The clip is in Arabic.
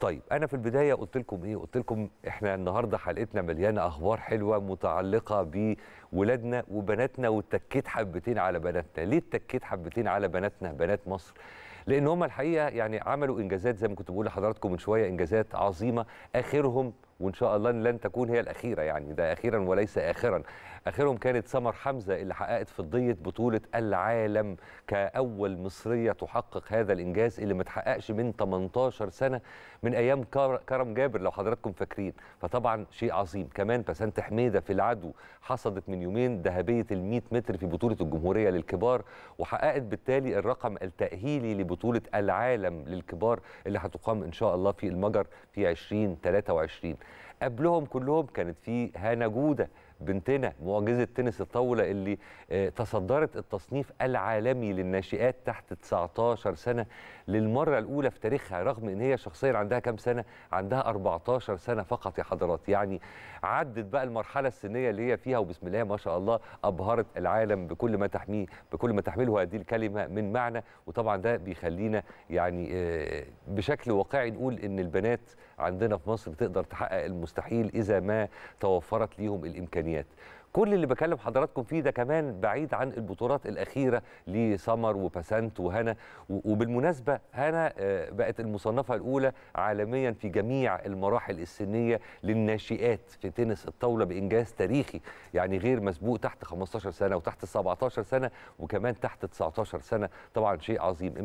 طيب انا في البدايه قلت لكم ايه قلت لكم احنا النهارده حلقتنا مليانه اخبار حلوه متعلقه بولادنا وبناتنا واتكيت حبتين على بناتنا ليه اتكيت حبتين على بناتنا بنات مصر لان هم الحقيقه يعني عملوا انجازات زي ما كنت بقول لحضراتكم من شويه انجازات عظيمه اخرهم وان شاء الله لن تكون هي الاخيره يعني ده اخيرا وليس اخرا اخرهم كانت سمر حمزه اللي حققت فضيه بطوله العالم كاول مصريه تحقق هذا الانجاز اللي ما اتحققش من 18 سنه من ايام كرم جابر لو حضراتكم فاكرين فطبعا شيء عظيم كمان بسنت حميده في العدو حصدت من يومين ذهبيه ال 100 متر في بطوله الجمهوريه للكبار وحققت بالتالي الرقم التاهيلي لبطوله العالم للكبار اللي هتقام ان شاء الله في المجر في 2023 قبلهم كلهم كانت في هنا جوده بنتنا معجزه تنس الطاوله اللي آه، تصدرت التصنيف العالمي للناشئات تحت 19 سنه للمره الاولى في تاريخها رغم ان هي شخصيا عندها كام سنه عندها 14 سنه فقط يا حضرات يعني عدت بقى المرحله السنيه اللي هي فيها وبسم الله ما شاء الله ابهرت العالم بكل ما تحميه بكل ما تحمله هذه الكلمه من معنى وطبعا ده بيخلينا يعني آه، بشكل واقعي نقول ان البنات عندنا في مصر تقدر تحقق المستحيل اذا ما توفرت ليهم الامكانيات الامكانيات كل اللي بكلم حضراتكم فيه ده كمان بعيد عن البطولات الاخيره لسمر وباسنت وهنا وبالمناسبه هنا آه، بقت المصنفه الاولى عالميا في جميع المراحل السنيه للناشئات في تنس الطاوله بانجاز تاريخي يعني غير مسبوق تحت 15 سنه وتحت 17 سنه وكمان تحت 19 سنه طبعا شيء عظيم